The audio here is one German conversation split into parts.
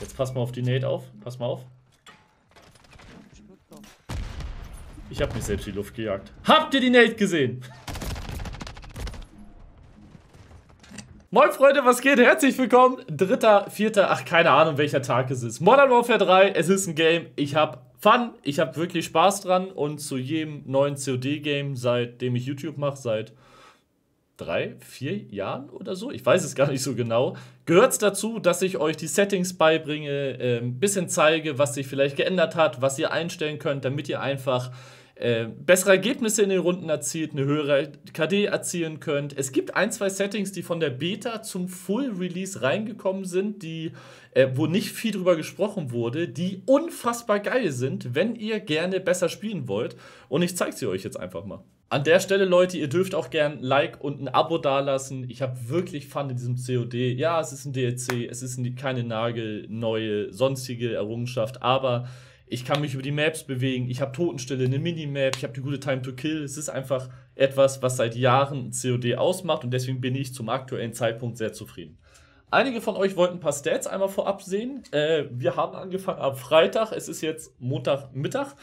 Jetzt pass mal auf die Nate auf. Pass mal auf. Ich hab mich selbst in die Luft gejagt. Habt ihr die Nate gesehen? Moin Freunde, was geht? Herzlich willkommen. Dritter, vierter, ach keine Ahnung welcher Tag es ist. Modern Warfare 3, es ist ein Game. Ich hab Fun, ich hab wirklich Spaß dran und zu jedem neuen COD-Game, seitdem ich YouTube mache, seit drei, vier Jahren oder so, ich weiß es gar nicht so genau, gehört es dazu, dass ich euch die Settings beibringe, ein äh, bisschen zeige, was sich vielleicht geändert hat, was ihr einstellen könnt, damit ihr einfach äh, bessere Ergebnisse in den Runden erzielt, eine höhere KD erzielen könnt. Es gibt ein, zwei Settings, die von der Beta zum Full Release reingekommen sind, die, äh, wo nicht viel drüber gesprochen wurde, die unfassbar geil sind, wenn ihr gerne besser spielen wollt. Und ich zeige sie euch jetzt einfach mal. An der Stelle, Leute, ihr dürft auch gerne ein Like und ein Abo dalassen. Ich habe wirklich Fun in diesem COD. Ja, es ist ein DLC, es ist keine nagelneue, sonstige Errungenschaft, aber ich kann mich über die Maps bewegen, ich habe Totenstille, eine Minimap, ich habe die gute Time to Kill. Es ist einfach etwas, was seit Jahren COD ausmacht und deswegen bin ich zum aktuellen Zeitpunkt sehr zufrieden. Einige von euch wollten ein paar Stats einmal vorab sehen. Äh, wir haben angefangen am Freitag, es ist jetzt Montagmittag.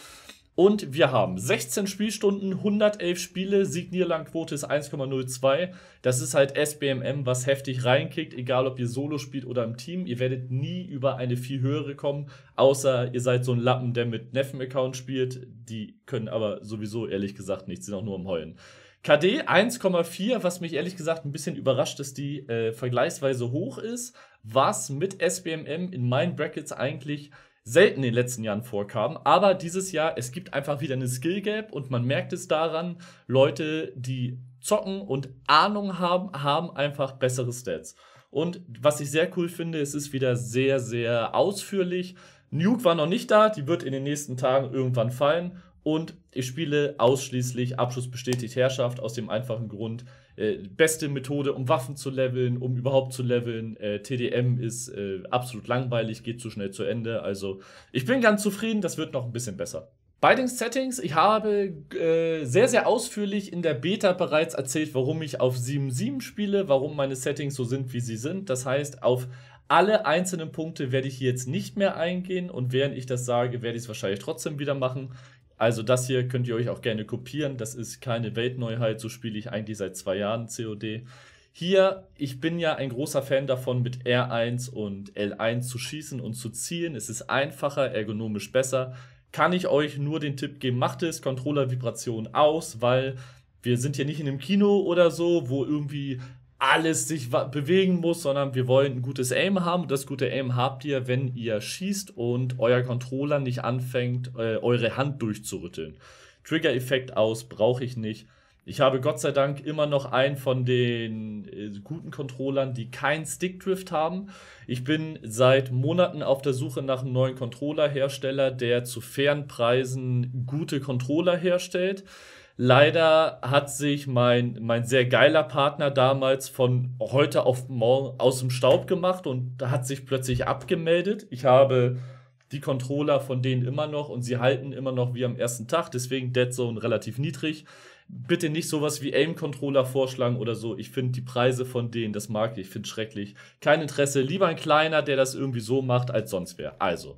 Und wir haben 16 Spielstunden, 111 Spiele, sieg ist 1,02. Das ist halt SBMM, was heftig reinkickt, egal ob ihr Solo spielt oder im Team. Ihr werdet nie über eine viel höhere kommen, außer ihr seid so ein Lappen, der mit Neffen-Account spielt. Die können aber sowieso ehrlich gesagt nichts, sind auch nur am Heulen. KD 1,4, was mich ehrlich gesagt ein bisschen überrascht, dass die äh, vergleichsweise hoch ist, was mit SBMM in meinen Brackets eigentlich selten in den letzten Jahren vorkam. Aber dieses Jahr, es gibt einfach wieder eine Skill Gap und man merkt es daran, Leute, die zocken und Ahnung haben, haben einfach bessere Stats. Und was ich sehr cool finde, es ist wieder sehr, sehr ausführlich. Nuke war noch nicht da, die wird in den nächsten Tagen irgendwann fallen. Und ich spiele ausschließlich Abschluss bestätigt Herrschaft aus dem einfachen Grund, äh, beste Methode, um Waffen zu leveln, um überhaupt zu leveln. Äh, TDM ist äh, absolut langweilig, geht zu schnell zu Ende. Also ich bin ganz zufrieden, das wird noch ein bisschen besser. Bei den Settings, ich habe äh, sehr, sehr ausführlich in der Beta bereits erzählt, warum ich auf 7.7 spiele, warum meine Settings so sind, wie sie sind. Das heißt, auf alle einzelnen Punkte werde ich hier jetzt nicht mehr eingehen und während ich das sage, werde ich es wahrscheinlich trotzdem wieder machen. Also das hier könnt ihr euch auch gerne kopieren. Das ist keine Weltneuheit. So spiele ich eigentlich seit zwei Jahren COD. Hier, ich bin ja ein großer Fan davon, mit R1 und L1 zu schießen und zu zielen. Es ist einfacher, ergonomisch besser. Kann ich euch nur den Tipp geben, macht es Controller-Vibration aus, weil wir sind hier nicht in einem Kino oder so, wo irgendwie alles sich bewegen muss, sondern wir wollen ein gutes Aim haben. das gute Aim habt ihr, wenn ihr schießt und euer Controller nicht anfängt, äh, eure Hand durchzurütteln. Trigger-Effekt aus, brauche ich nicht. Ich habe Gott sei Dank immer noch einen von den äh, guten Controllern, die keinen Stickdrift haben. Ich bin seit Monaten auf der Suche nach einem neuen Controllerhersteller, der zu fairen Preisen gute Controller herstellt. Leider hat sich mein, mein sehr geiler Partner damals von heute auf morgen aus dem Staub gemacht und hat sich plötzlich abgemeldet. Ich habe die Controller von denen immer noch und sie halten immer noch wie am ersten Tag, deswegen Dead Zone relativ niedrig. Bitte nicht sowas wie Aim-Controller vorschlagen oder so. Ich finde die Preise von denen, das mag ich, ich finde schrecklich. Kein Interesse, lieber ein kleiner, der das irgendwie so macht, als sonst wer. Also,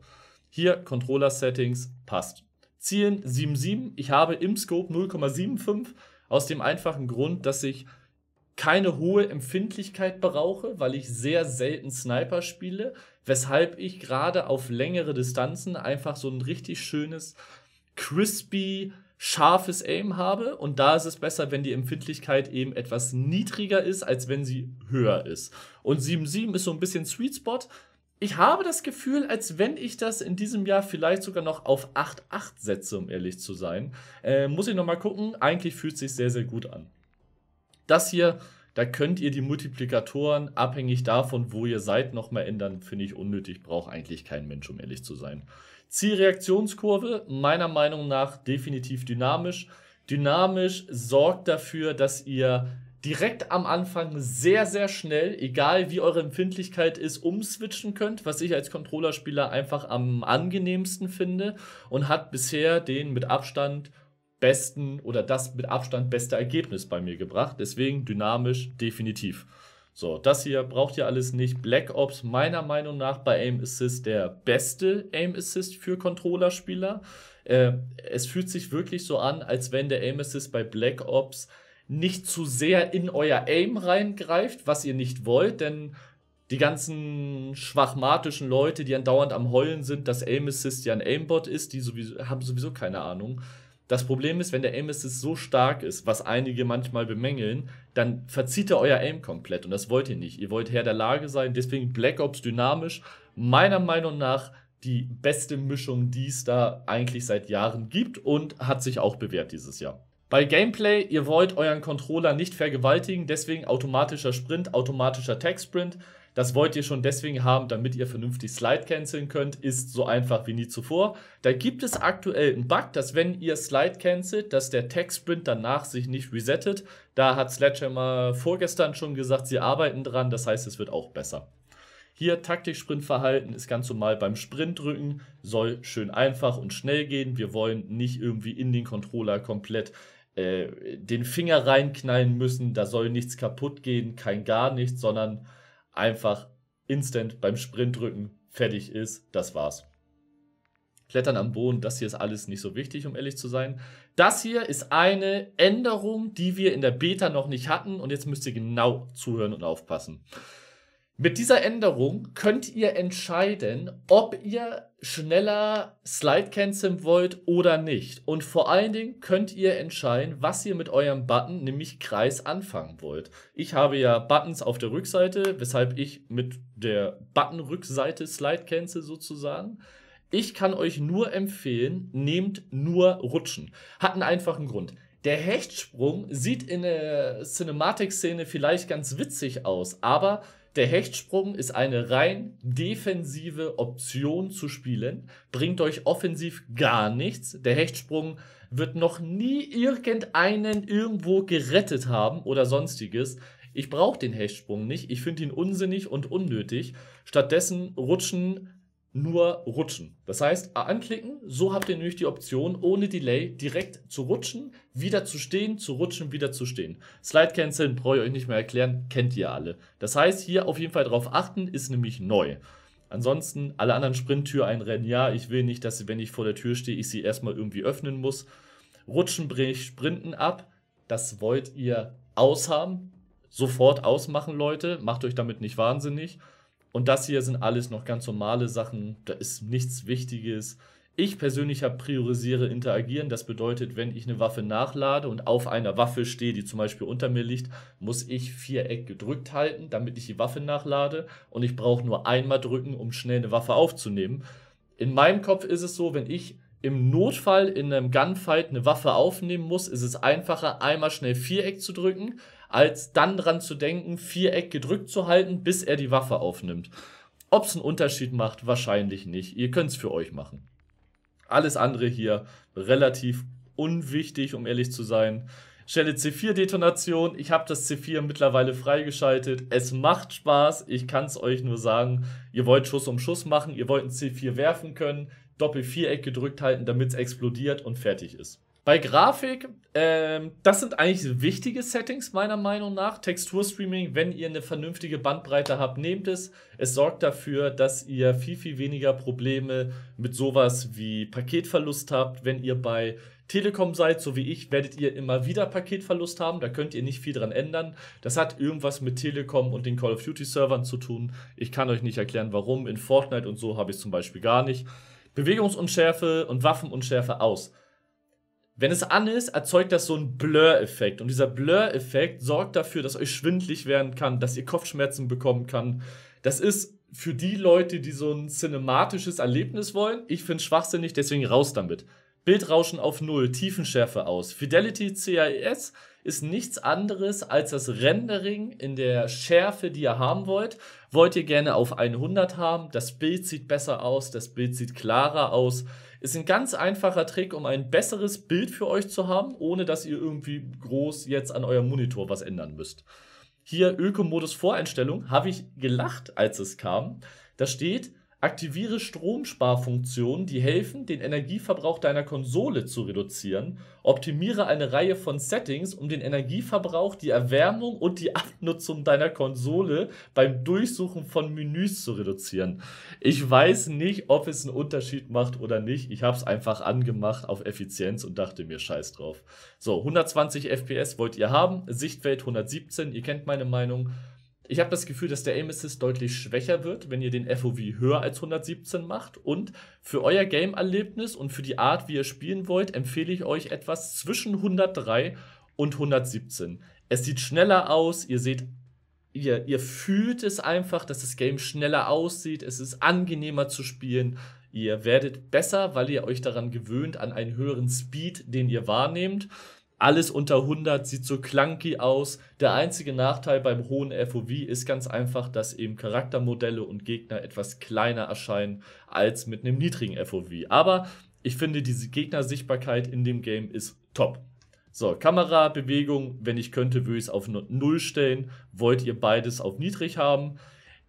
hier Controller-Settings passt. Zielen 7,7. Ich habe im Scope 0,75 aus dem einfachen Grund, dass ich keine hohe Empfindlichkeit brauche, weil ich sehr selten Sniper spiele, weshalb ich gerade auf längere Distanzen einfach so ein richtig schönes, crispy, scharfes Aim habe. Und da ist es besser, wenn die Empfindlichkeit eben etwas niedriger ist, als wenn sie höher ist. Und 7.7 ist so ein bisschen Sweet Spot, ich habe das Gefühl, als wenn ich das in diesem Jahr vielleicht sogar noch auf 8-8 setze, um ehrlich zu sein. Äh, muss ich nochmal gucken. Eigentlich fühlt es sich sehr, sehr gut an. Das hier, da könnt ihr die Multiplikatoren abhängig davon, wo ihr seid, nochmal ändern. Finde ich unnötig. Braucht eigentlich kein Mensch, um ehrlich zu sein. Zielreaktionskurve, meiner Meinung nach definitiv dynamisch. Dynamisch sorgt dafür, dass ihr direkt am Anfang sehr, sehr schnell, egal wie eure Empfindlichkeit ist, umswitchen könnt, was ich als Controllerspieler einfach am angenehmsten finde und hat bisher den mit Abstand besten oder das mit Abstand beste Ergebnis bei mir gebracht. Deswegen dynamisch definitiv. So, das hier braucht ihr alles nicht. Black Ops meiner Meinung nach bei Aim Assist der beste Aim Assist für Controllerspieler. Äh, es fühlt sich wirklich so an, als wenn der Aim Assist bei Black Ops nicht zu sehr in euer Aim reingreift, was ihr nicht wollt, denn die ganzen schwachmatischen Leute, die andauernd am Heulen sind, dass Aim Assist ja ein Aimbot ist, die sowieso, haben sowieso keine Ahnung. Das Problem ist, wenn der Aim Assist so stark ist, was einige manchmal bemängeln, dann verzieht er euer Aim komplett und das wollt ihr nicht. Ihr wollt Herr der Lage sein, deswegen Black Ops dynamisch, meiner Meinung nach die beste Mischung, die es da eigentlich seit Jahren gibt und hat sich auch bewährt dieses Jahr. Bei Gameplay, ihr wollt euren Controller nicht vergewaltigen, deswegen automatischer Sprint, automatischer Tech-Sprint. Das wollt ihr schon deswegen haben, damit ihr vernünftig Slide canceln könnt, ist so einfach wie nie zuvor. Da gibt es aktuell einen Bug, dass wenn ihr Slide cancelt, dass der Tech-Sprint danach sich nicht resettet. Da hat Sledgehammer vorgestern schon gesagt, sie arbeiten dran, das heißt, es wird auch besser. Hier Taktik-Sprint-Verhalten ist ganz normal beim Sprint drücken, soll schön einfach und schnell gehen. Wir wollen nicht irgendwie in den Controller komplett äh, den Finger reinknallen müssen, da soll nichts kaputt gehen, kein gar nichts, sondern einfach instant beim Sprint drücken, fertig ist, das war's. Klettern am Boden, das hier ist alles nicht so wichtig, um ehrlich zu sein. Das hier ist eine Änderung, die wir in der Beta noch nicht hatten und jetzt müsst ihr genau zuhören und aufpassen. Mit dieser Änderung könnt ihr entscheiden, ob ihr schneller Slide canceln wollt oder nicht. Und vor allen Dingen könnt ihr entscheiden, was ihr mit eurem Button, nämlich Kreis, anfangen wollt. Ich habe ja Buttons auf der Rückseite, weshalb ich mit der Button-Rückseite Slide cancel sozusagen. Ich kann euch nur empfehlen, nehmt nur Rutschen. Hat einen einfachen Grund. Der Hechtsprung sieht in der Cinematic-Szene vielleicht ganz witzig aus, aber der Hechtsprung ist eine rein defensive Option zu spielen, bringt euch offensiv gar nichts. Der Hechtsprung wird noch nie irgendeinen irgendwo gerettet haben oder sonstiges. Ich brauche den Hechtsprung nicht, ich finde ihn unsinnig und unnötig. Stattdessen rutschen nur rutschen. Das heißt, anklicken, so habt ihr nämlich die Option, ohne Delay direkt zu rutschen, wieder zu stehen, zu rutschen, wieder zu stehen. Slide Canceln brauche ich euch nicht mehr erklären, kennt ihr alle. Das heißt, hier auf jeden Fall darauf achten, ist nämlich neu. Ansonsten alle anderen Sprinttür einrennen. Ja, ich will nicht, dass wenn ich vor der Tür stehe, ich sie erstmal irgendwie öffnen muss. Rutschen bricht Sprinten ab. Das wollt ihr aushaben. Sofort ausmachen, Leute. Macht euch damit nicht wahnsinnig. Und das hier sind alles noch ganz normale Sachen. Da ist nichts Wichtiges. Ich persönlich habe priorisiere interagieren. Das bedeutet, wenn ich eine Waffe nachlade und auf einer Waffe stehe, die zum Beispiel unter mir liegt, muss ich Viereck gedrückt halten, damit ich die Waffe nachlade. Und ich brauche nur einmal drücken, um schnell eine Waffe aufzunehmen. In meinem Kopf ist es so, wenn ich im Notfall in einem Gunfight eine Waffe aufnehmen muss, ist es einfacher, einmal schnell Viereck zu drücken, als dann dran zu denken, Viereck gedrückt zu halten, bis er die Waffe aufnimmt. Ob es einen Unterschied macht, wahrscheinlich nicht. Ihr könnt es für euch machen. Alles andere hier relativ unwichtig, um ehrlich zu sein. Stelle C4-Detonation. Ich habe das C4 mittlerweile freigeschaltet. Es macht Spaß. Ich kann es euch nur sagen. Ihr wollt Schuss um Schuss machen. Ihr wollt ein C4 werfen können. Doppel-Viereck gedrückt halten, damit es explodiert und fertig ist. Bei Grafik, ähm, das sind eigentlich wichtige Settings meiner Meinung nach. Texturstreaming, wenn ihr eine vernünftige Bandbreite habt, nehmt es. Es sorgt dafür, dass ihr viel, viel weniger Probleme mit sowas wie Paketverlust habt. Wenn ihr bei Telekom seid, so wie ich, werdet ihr immer wieder Paketverlust haben. Da könnt ihr nicht viel dran ändern. Das hat irgendwas mit Telekom und den Call of Duty Servern zu tun. Ich kann euch nicht erklären, warum. In Fortnite und so habe ich es zum Beispiel gar nicht. Bewegungsunschärfe und Waffenunschärfe aus. Wenn es an ist, erzeugt das so einen Blur-Effekt. Und dieser Blur-Effekt sorgt dafür, dass euch schwindlig werden kann, dass ihr Kopfschmerzen bekommen kann. Das ist für die Leute, die so ein cinematisches Erlebnis wollen, ich finde schwachsinnig, deswegen raus damit. Bildrauschen auf Null, Tiefenschärfe aus. Fidelity CIS ist nichts anderes als das Rendering in der Schärfe, die ihr haben wollt. Wollt ihr gerne auf 100 haben? Das Bild sieht besser aus, das Bild sieht klarer aus. Ist ein ganz einfacher Trick, um ein besseres Bild für euch zu haben, ohne dass ihr irgendwie groß jetzt an eurem Monitor was ändern müsst. Hier Ökomodus Voreinstellung habe ich gelacht, als es kam. Da steht Aktiviere Stromsparfunktionen, die helfen, den Energieverbrauch deiner Konsole zu reduzieren. Optimiere eine Reihe von Settings, um den Energieverbrauch, die Erwärmung und die Abnutzung deiner Konsole beim Durchsuchen von Menüs zu reduzieren. Ich weiß nicht, ob es einen Unterschied macht oder nicht. Ich habe es einfach angemacht auf Effizienz und dachte mir scheiß drauf. So, 120 FPS wollt ihr haben, Sichtfeld 117, ihr kennt meine Meinung ich habe das Gefühl, dass der Aim Assist deutlich schwächer wird, wenn ihr den FOV höher als 117 macht. Und für euer Game-Erlebnis und für die Art, wie ihr spielen wollt, empfehle ich euch etwas zwischen 103 und 117. Es sieht schneller aus, ihr seht, ihr, ihr fühlt es einfach, dass das Game schneller aussieht, es ist angenehmer zu spielen. Ihr werdet besser, weil ihr euch daran gewöhnt, an einen höheren Speed, den ihr wahrnehmt. Alles unter 100 sieht so clunky aus. Der einzige Nachteil beim hohen FOV ist ganz einfach, dass eben Charaktermodelle und Gegner etwas kleiner erscheinen als mit einem niedrigen FOV. Aber ich finde, diese Gegnersichtbarkeit in dem Game ist top. So, Kamera, Bewegung, wenn ich könnte, würde ich es auf 0 stellen. Wollt ihr beides auf niedrig haben?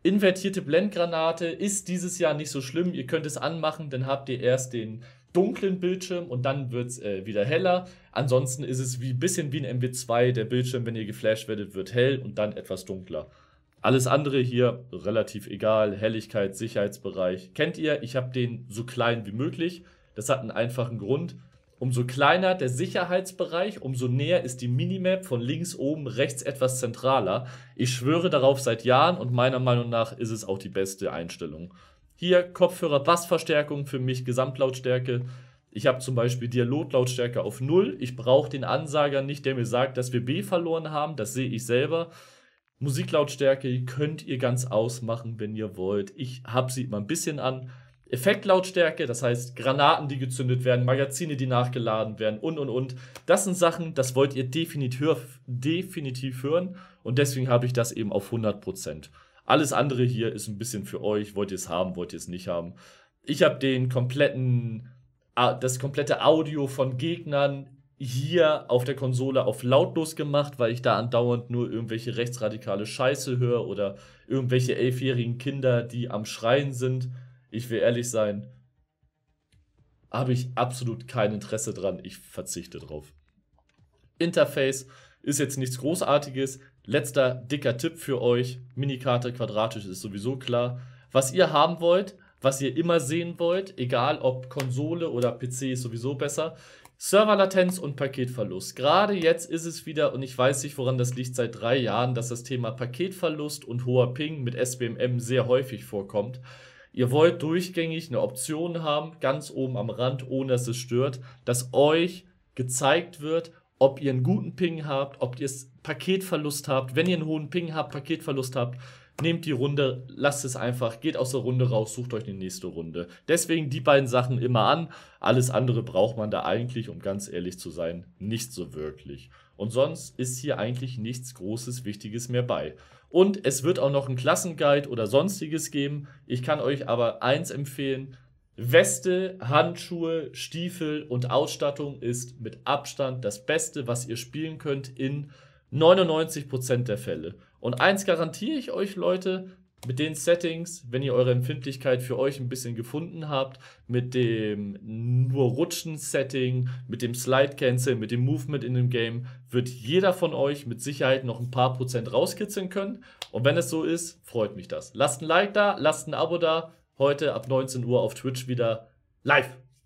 Invertierte Blendgranate ist dieses Jahr nicht so schlimm. Ihr könnt es anmachen, dann habt ihr erst den dunklen Bildschirm und dann wird es äh, wieder heller. Ansonsten ist es wie ein bisschen wie ein MW2. Der Bildschirm, wenn ihr geflasht werdet, wird hell und dann etwas dunkler. Alles andere hier relativ egal. Helligkeit, Sicherheitsbereich. Kennt ihr? Ich habe den so klein wie möglich. Das hat einen einfachen Grund. Umso kleiner der Sicherheitsbereich, umso näher ist die Minimap von links oben rechts etwas zentraler. Ich schwöre darauf seit Jahren und meiner Meinung nach ist es auch die beste Einstellung hier Kopfhörer Bassverstärkung für mich Gesamtlautstärke. Ich habe zum Beispiel Dialoglautstärke auf 0. Ich brauche den Ansager nicht, der mir sagt, dass wir B verloren haben. Das sehe ich selber. Musiklautstärke könnt ihr ganz ausmachen, wenn ihr wollt. Ich habe sie immer ein bisschen an. Effektlautstärke, das heißt Granaten, die gezündet werden, Magazine, die nachgeladen werden und und und. Das sind Sachen, das wollt ihr definitiv, definitiv hören und deswegen habe ich das eben auf 100 Prozent. Alles andere hier ist ein bisschen für euch. Wollt ihr es haben, wollt ihr es nicht haben. Ich habe den kompletten, äh, das komplette Audio von Gegnern hier auf der Konsole auf lautlos gemacht, weil ich da andauernd nur irgendwelche rechtsradikale Scheiße höre oder irgendwelche elfjährigen Kinder, die am Schreien sind. Ich will ehrlich sein, habe ich absolut kein Interesse dran. Ich verzichte drauf. Interface ist jetzt nichts Großartiges. Letzter dicker Tipp für euch: Minikarte quadratisch ist sowieso klar. Was ihr haben wollt, was ihr immer sehen wollt, egal ob Konsole oder PC ist sowieso besser. Serverlatenz und Paketverlust. Gerade jetzt ist es wieder, und ich weiß nicht, woran das liegt seit drei Jahren, dass das Thema Paketverlust und hoher Ping mit SBMM sehr häufig vorkommt. Ihr wollt durchgängig eine Option haben, ganz oben am Rand, ohne dass es stört, dass euch gezeigt wird, ob ihr einen guten Ping habt, ob ihr es Paketverlust habt, wenn ihr einen hohen Ping habt, Paketverlust habt, nehmt die Runde, lasst es einfach, geht aus der Runde raus, sucht euch die nächste Runde. Deswegen die beiden Sachen immer an. Alles andere braucht man da eigentlich, um ganz ehrlich zu sein, nicht so wirklich. Und sonst ist hier eigentlich nichts Großes, Wichtiges mehr bei. Und es wird auch noch einen Klassenguide oder sonstiges geben. Ich kann euch aber eins empfehlen. Weste, Handschuhe, Stiefel und Ausstattung ist mit Abstand das Beste, was ihr spielen könnt in 99% der Fälle. Und eins garantiere ich euch, Leute, mit den Settings, wenn ihr eure Empfindlichkeit für euch ein bisschen gefunden habt, mit dem nur rutschen Setting, mit dem Slide Cancel, mit dem Movement in dem Game, wird jeder von euch mit Sicherheit noch ein paar Prozent rauskitzeln können. Und wenn es so ist, freut mich das. Lasst ein Like da, lasst ein Abo da. Heute ab 19 Uhr auf Twitch wieder live.